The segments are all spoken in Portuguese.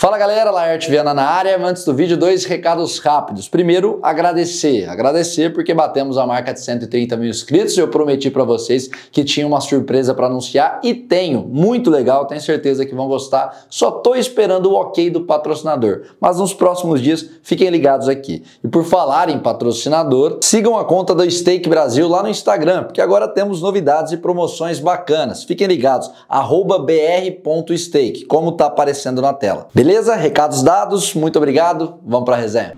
Fala galera, Laerte Viana na área. Antes do vídeo, dois recados rápidos. Primeiro, agradecer. Agradecer porque batemos a marca de 130 mil inscritos. Eu prometi para vocês que tinha uma surpresa para anunciar e tenho. Muito legal, tenho certeza que vão gostar. Só tô esperando o ok do patrocinador. Mas nos próximos dias, fiquem ligados aqui. E por falar em patrocinador, sigam a conta do Steak Brasil lá no Instagram, porque agora temos novidades e promoções bacanas. Fiquem ligados, br.steak, como tá aparecendo na tela. Beleza? Beleza? Recados dados, muito obrigado. Vamos para a resenha.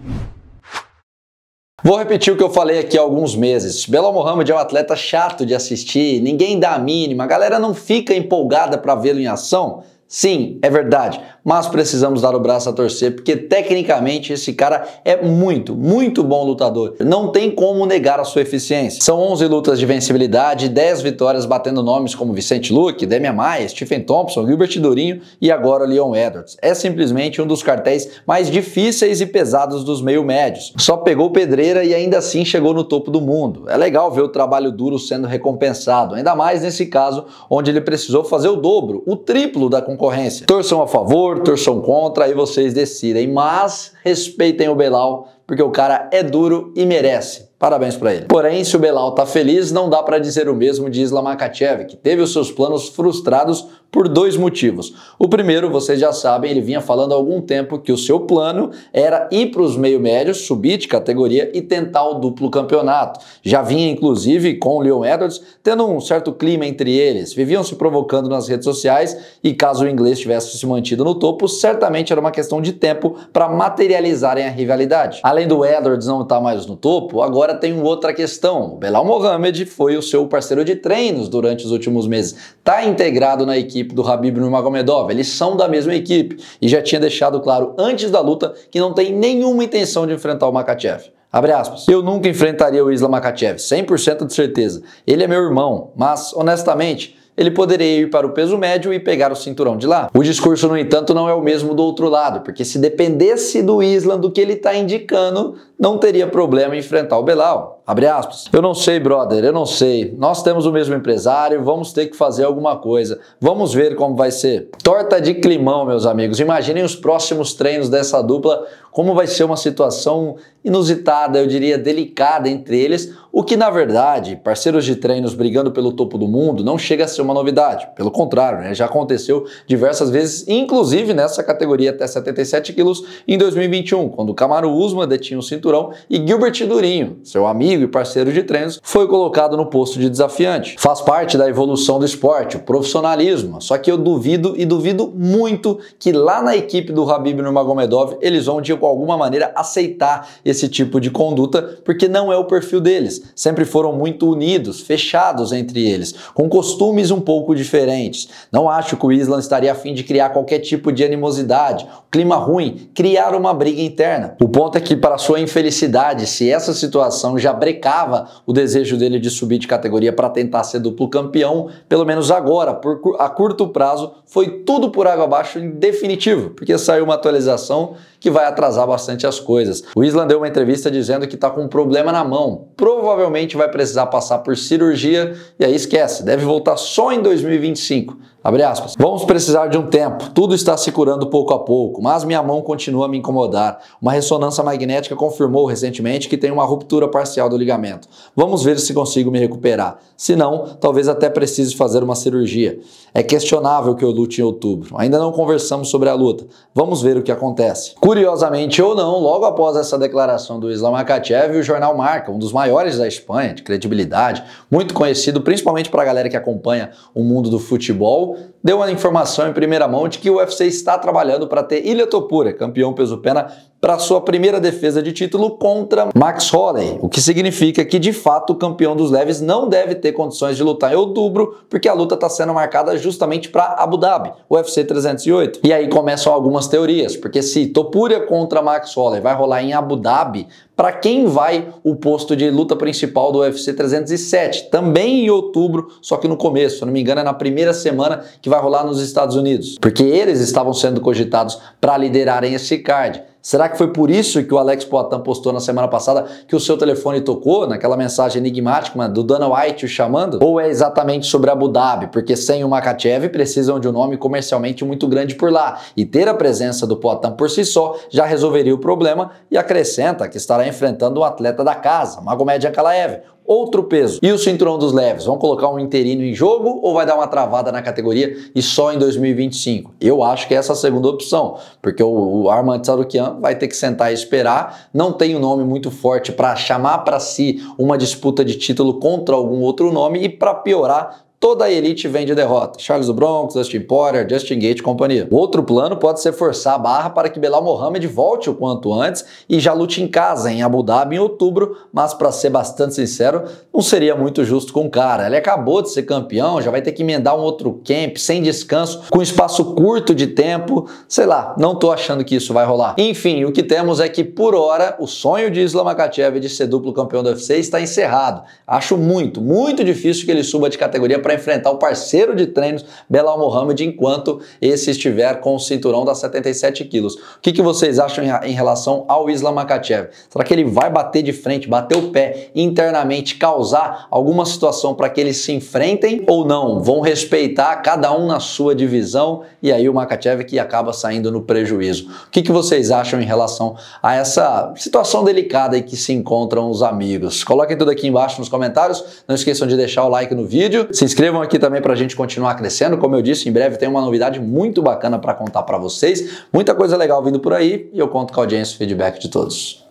Vou repetir o que eu falei aqui há alguns meses. Belo Mohamed é um atleta chato de assistir, ninguém dá a mínima, a galera não fica empolgada para vê-lo em ação. Sim, é verdade, mas precisamos dar o braço a torcer, porque tecnicamente esse cara é muito, muito bom lutador. Não tem como negar a sua eficiência. São 11 lutas de vencibilidade, 10 vitórias batendo nomes como Vicente Luque, Demian Maia, Stephen Thompson, Gilbert Durinho e agora Leon Edwards. É simplesmente um dos cartéis mais difíceis e pesados dos meio-médios. Só pegou pedreira e ainda assim chegou no topo do mundo. É legal ver o trabalho duro sendo recompensado, ainda mais nesse caso onde ele precisou fazer o dobro, o triplo da concorrência. Torçam a favor, favor, torçam contra, aí vocês decidem. Mas respeitem o Belal, porque o cara é duro e merece. Parabéns para ele. Porém, se o Belal tá feliz, não dá para dizer o mesmo de Islam Makachev, que teve os seus planos frustrados por dois motivos. O primeiro, vocês já sabem, ele vinha falando há algum tempo que o seu plano era ir para os meio-médios, subir de categoria e tentar o duplo campeonato. Já vinha, inclusive, com o Leon Edwards, tendo um certo clima entre eles. Viviam se provocando nas redes sociais e caso o inglês tivesse se mantido no topo, certamente era uma questão de tempo para materializarem a rivalidade. Além do Edwards não estar tá mais no topo, agora Agora tem outra questão. Belal Mohamed foi o seu parceiro de treinos durante os últimos meses. Está integrado na equipe do Habib Nurmagomedov. Eles são da mesma equipe e já tinha deixado claro antes da luta que não tem nenhuma intenção de enfrentar o Makachev. Abre aspas. Eu nunca enfrentaria o Islam Makachev, 100% de certeza. Ele é meu irmão, mas honestamente, ele poderia ir para o peso médio e pegar o cinturão de lá. O discurso, no entanto, não é o mesmo do outro lado, porque se dependesse do Islam do que ele está indicando, não teria problema em enfrentar o Belal. Abre aspas. Eu não sei, brother, eu não sei. Nós temos o mesmo empresário, vamos ter que fazer alguma coisa. Vamos ver como vai ser. Torta de climão, meus amigos. Imaginem os próximos treinos dessa dupla, como vai ser uma situação inusitada, eu diria delicada entre eles, o que na verdade, parceiros de treinos brigando pelo topo do mundo não chega a ser uma novidade. Pelo contrário, né? já aconteceu diversas vezes, inclusive nessa categoria até 77 quilos em 2021, quando Camaro Usman detinha o cinturão e Gilbert Durinho, seu amigo amigo e parceiro de treinos, foi colocado no posto de desafiante. Faz parte da evolução do esporte, o profissionalismo. Só que eu duvido e duvido muito que lá na equipe do Habib Nurmagomedov eles vão de alguma maneira aceitar esse tipo de conduta, porque não é o perfil deles. Sempre foram muito unidos, fechados entre eles, com costumes um pouco diferentes. Não acho que o Islam estaria a fim de criar qualquer tipo de animosidade, clima ruim, criar uma briga interna. O ponto é que para sua infelicidade, se essa situação já brecava o desejo dele de subir de categoria para tentar ser duplo campeão, pelo menos agora, por, a curto prazo, foi tudo por água abaixo em definitivo, porque saiu uma atualização que vai atrasar bastante as coisas. O Island deu uma entrevista dizendo que está com um problema na mão, provavelmente vai precisar passar por cirurgia e aí esquece, deve voltar só em 2025. Abre aspas. Vamos precisar de um tempo. Tudo está se curando pouco a pouco, mas minha mão continua a me incomodar. Uma ressonância magnética confirmou recentemente que tem uma ruptura parcial do ligamento. Vamos ver se consigo me recuperar. Se não, talvez até precise fazer uma cirurgia. É questionável que eu lute em outubro. Ainda não conversamos sobre a luta. Vamos ver o que acontece. Curiosamente ou não, logo após essa declaração do Islam Makachev, o jornal Marca, um dos maiores da Espanha, de credibilidade, muito conhecido principalmente para a galera que acompanha o mundo do futebol, deu a informação em primeira mão de que o UFC está trabalhando para ter Ilha Topura, campeão peso-pena para sua primeira defesa de título contra Max Holloway, o que significa que de fato o campeão dos leves não deve ter condições de lutar em outubro, porque a luta está sendo marcada justamente para Abu Dhabi, o UFC 308. E aí começam algumas teorias, porque se Topuria contra Max Holloway vai rolar em Abu Dhabi, para quem vai o posto de luta principal do UFC 307, também em outubro, só que no começo, se não me engano, é na primeira semana que vai rolar nos Estados Unidos, porque eles estavam sendo cogitados para liderarem esse card. Será que foi por isso que o Alex Poitin postou na semana passada que o seu telefone tocou naquela mensagem enigmática do Dana White o chamando? Ou é exatamente sobre Abu Dhabi? Porque sem o Makachev precisam de um nome comercialmente muito grande por lá. E ter a presença do Poitin por si só já resolveria o problema e acrescenta que estará enfrentando um atleta da casa, Magomed Ankalaev, outro peso. E o cinturão dos leves? Vão colocar um interino em jogo ou vai dar uma travada na categoria e só em 2025? Eu acho que é essa é a segunda opção, porque o, o Armand Sarukian vai ter que sentar e esperar. Não tem um nome muito forte para chamar para si uma disputa de título contra algum outro nome e para piorar toda a elite vem de derrota. Charles do Bronx, Dustin Poirier, Justin Gate e companhia. O outro plano pode ser forçar a barra para que Belal Mohamed volte o quanto antes e já lute em casa, em Abu Dhabi, em outubro, mas para ser bastante sincero, não seria muito justo com o cara. Ele acabou de ser campeão, já vai ter que emendar um outro camp, sem descanso, com espaço curto de tempo, sei lá, não tô achando que isso vai rolar. Enfim, o que temos é que por hora o sonho de Islam Makachev de ser duplo campeão do UFC está encerrado. Acho muito, muito difícil que ele suba de categoria para para enfrentar o parceiro de treinos Belal Mohamed enquanto esse estiver com o cinturão das 77 quilos. O que, que vocês acham em relação ao Islam Makachev? Será que ele vai bater de frente, bater o pé internamente, causar alguma situação para que eles se enfrentem ou não? Vão respeitar cada um na sua divisão e aí o Makachev que acaba saindo no prejuízo. O que, que vocês acham em relação a essa situação delicada em que se encontram os amigos? Coloquem tudo aqui embaixo nos comentários. Não esqueçam de deixar o like no vídeo, se inscrevam inscrevam aqui também para a gente continuar crescendo. Como eu disse, em breve tem uma novidade muito bacana para contar para vocês. Muita coisa legal vindo por aí e eu conto com a audiência e o feedback de todos.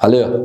Valeu!